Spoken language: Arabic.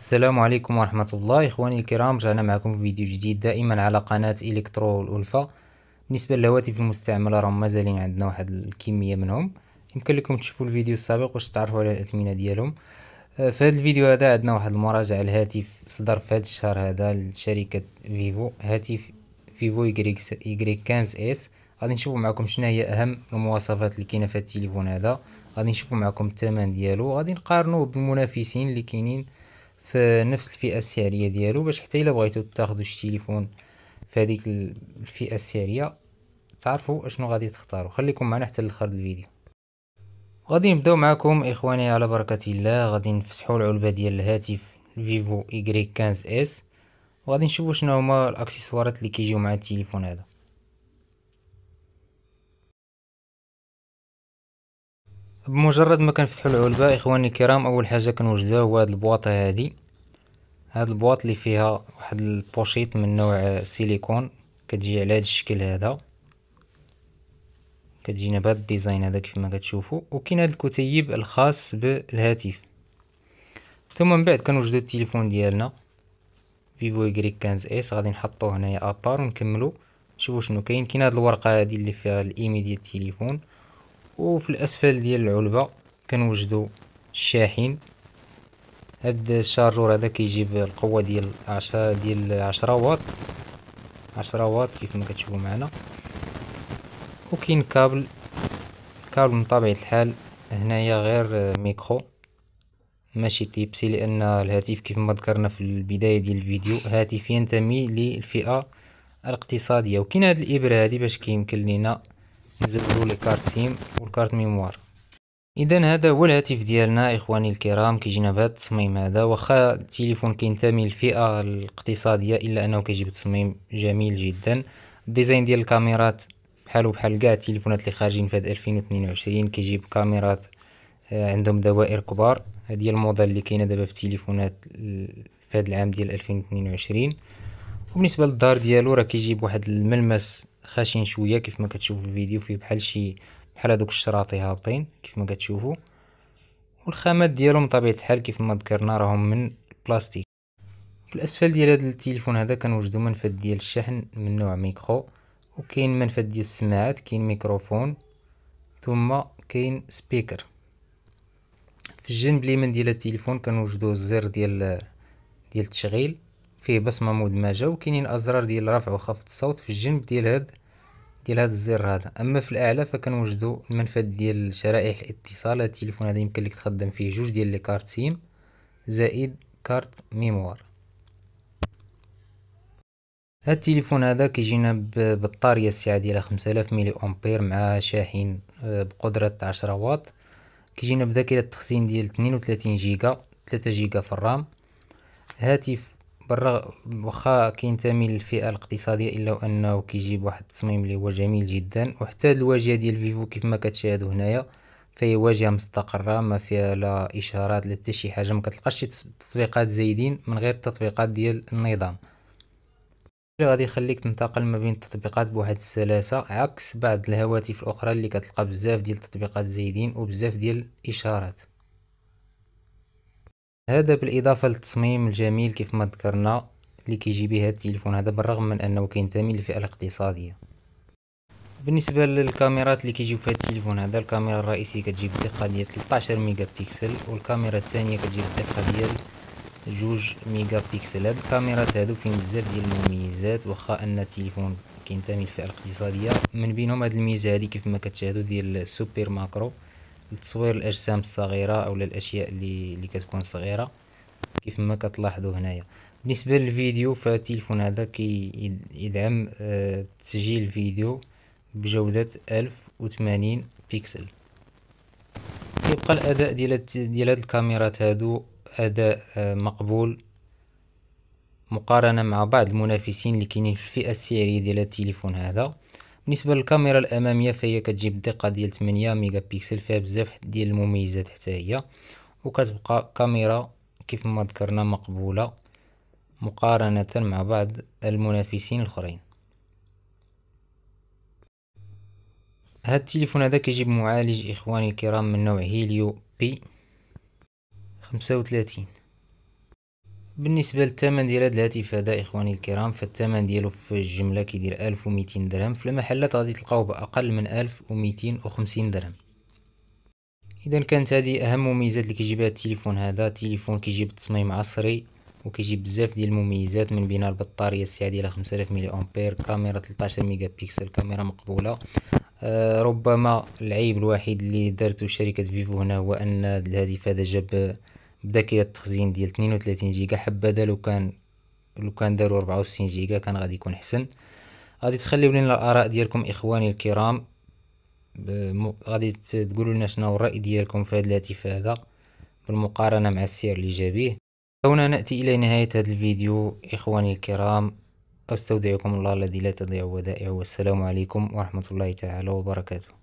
السلام عليكم ورحمة الله إخواني الكرام رجعنا معكم في فيديو جديد دائما على قناة إلكترو الألفة بالنسبة للهواتف المستعملة راهم مازالين عندنا واحد الكمية منهم يمكن لكم تشوفوا الفيديو السابق باش تعرفوا على الأثمنة ديالهم آه، في هذا الفيديو هذا عندنا واحد المراجعة الهاتف صدر في هذا الشهر هذا لشركة فيفو هاتف فيفو يجريك كانز اس غادي نشوفوا معكم شنو هي اهم المواصفات اللي كاينه في هذا التليفون هذا غادي نشوفوا معكم الثمن ديالو غادي نقارنوه بالمنافسين اللي كاينين في نفس الفئه السعريه ديالو باش حتى الا بغيتو تاخذوا شي تليفون في هذيك الفئه السعريه تعرفوا اشنو غادي تختاروا خليكم معنا حتى الاخر الفيديو غادي نبداو معكم اخواني على بركه الله غادي نفتحوا العلبه ديال الهاتف فيفو y 15 اس وغادي نشوفوا شنو هما الاكسسوارات اللي كيجيو مع التليفون هذا بمجرد ما كنفتحو العلبة اخواني الكرام اول حاجة كنوجدها هو هاد البواطة هادي هاد البواط اللي فيها واحد البوشيط من نوع سيليكون كتجي على هاد الشكل هذا كتجينا بهاد الديزاين هذا كيف ما كتشوفوا وكاين هاد الكتيب الخاص بالهاتف ثم من بعد كنوجدو التليفون ديالنا فيفو يغريك 15 اس غادي نحطوه هنايا ابار ونكملو نشوفو شنو كاين كاين هاد الورقه هادي اللي فيها الايمي ديال التليفون وفي الاسفل ديال العلبه كنوجدو الشاحن هاد الشارجور هذا كيجيب القوه ديال عشرة ديال 10 واط 10 واط كيف ما كتشوفوا معنا وكاين كابل كابل من طبيعه الحال هنايا غير ميكرو ماشي تيبسي لان الهاتف كيف ما ذكرنا في البدايه ديال الفيديو هاتف ينتمي للفئه الاقتصاديه وكاين هاد الابره هادي باش كيمكن لينا نزلوا لي كارت سيم والكارت ميموار اذا هذا هو الهاتف ديالنا اخواني الكرام كيجينا بهذا التصميم هذا واخا التليفون كينتمي للفئه الاقتصاديه الا انه كيجيب تصميم جميل جدا الديزاين ديال الكاميرات بحالو بحال كاع التليفونات اللي خارجين في 2022 كيجيب كاميرات آه، عندهم دوائر كبار هذه الموضه اللي كاينه دابا في التليفونات في هذا العام ديال 2022 وبالنسبه للدار ديالو راه كيجيب واحد الملمس خاشين شويه كيف ما كتشوفوا في الفيديو فيه بحال شي بحال هذوك الشراطي هابطين كيف ما كتشوفوا والخامات ديالهم طبيعه الحال كيف ما ذكرنا راهم من البلاستيك في الاسفل ديال هذا التليفون هذا كنوجدوا منفذ ديال الشحن من نوع ميكرو وكاين منفذ ديال السماعات كاين ميكروفون ثم كاين سبيكر في الجنب اليمين ديال التليفون كنوجدوا الزر ديال ديال التشغيل فيه بصمه مدمجه وكاينين ازرار ديال رفع وخفض الصوت في الجنب ديال هاد ديال هاد الزر هذا اما في الاعلى فكنوجدو المنفذ ديال شرائح الاتصال هاد التليفون هذا يمكن لك تخدم فيه جوج ديال لي كارت سيم زائد كارت ميموار هاد التليفون هذا كيجينا بالبطاريه السعه ديالها 5000 ملي امبير مع شاحن آه، بقدره 10 واط كيجينا بذاكره التخزين ديال 32 جيجا 3 جيجا في الرام هاتف بالرغم واخا كينتمي للفئه الاقتصاديه الا انه كيجيب واحد التصميم اللي هو جميل جدا وحتى الواجهه ديال فيفو كيف ما كتشاهدوا هنايا فهي واجهه مستقره ما فيها لا اشارات لا حتى شي حاجه ما كتلقاش تطبيقات زايدين من غير التطبيقات ديال النظام اللي غادي يخليك تنتقل ما بين التطبيقات بواحد السلاسه عكس بعض الهواتف الاخرى اللي كتلقى بزاف ديال التطبيقات زايدين وبزاف ديال الاشارات هذا بالإضافة للتصميم الجميل كيف ما ذكرنا اللي كيجي به هذا التليفون هذا بالرغم من أنه كينتمي للفئة الاقتصادية بالنسبة للكاميرات اللي كيجيو في هذا التليفون هذا الكاميرا الرئيسية كتجيب الدقة ديال 13 ميجا بيكسل والكاميرا الثانية كتجيب الدقة ديال جوج ميجا بيكسل هاد الكاميرات هادو فيهم بزاف ديال المميزات واخا ان التليفون كينتمي للفئة الاقتصادية من بينهم هاد الميزة هادي كيف ما كتشاهدوا ديال السوبر ماكرو لتصوير الاجسام الصغيره او الاشياء اللي اللي كتكون صغيره كيف ما كتلاحظوا هنايا بالنسبه للفيديو فالتليفون هذا كيدعم يدعم آه، تسجيل فيديو بجوده 1080 بيكسل كيبقى الاداء ديال ديال هاد الكاميرات هادو اداء آه، مقبول مقارنه مع بعض المنافسين اللي كاينين في الفئه السعريه ديال التليفون هذا بالنسبه للكاميرا الاماميه فهي كتجيب دقه ديال 8 ميجا بيكسل فيها بزاف ديال المميزات حتى هي وكتبقى كاميرا كيف ما ذكرنا مقبوله مقارنه مع بعض المنافسين الاخرين هذا التليفون هذا كيجيب معالج اخواني الكرام من نوع هيليو بي 35 بالنسبه للثمن ديال هذا الهاتف هذا اخواني الكرام فالثمن ديالو في الجمله كيدير 1200 درهم في المحلات غادي تلقاوه باقل من 1250 درهم اذا كانت هذه اهم مميزات اللي كيجيب هذا التليفون هذا تليفون كيجيب تصميم عصري وكيجيب بزاف ديال المميزات من بين البطاريه السعه ديالها 5000 ملي امبير كاميرا 13 ميجا بيكسل كاميرا مقبوله آه ربما العيب الوحيد اللي دارته شركه فيفو هنا هو ان الهاتف هذا جاب بذاكرة التخزين ديال 32 جيجا حبذا لو كان لو كان داروا 64 جيجا كان غادي يكون حسن غادي تخليو لنا الاراء ديالكم اخواني الكرام غادي تقولوا لنا شنو الراي ديالكم في هذا الهاتف هذا بالمقارنه مع السعر اللي جا به هنا ناتي الى نهايه هذا الفيديو اخواني الكرام استودعكم الله الذي لا تضيع ودائعه والسلام عليكم ورحمه الله تعالى وبركاته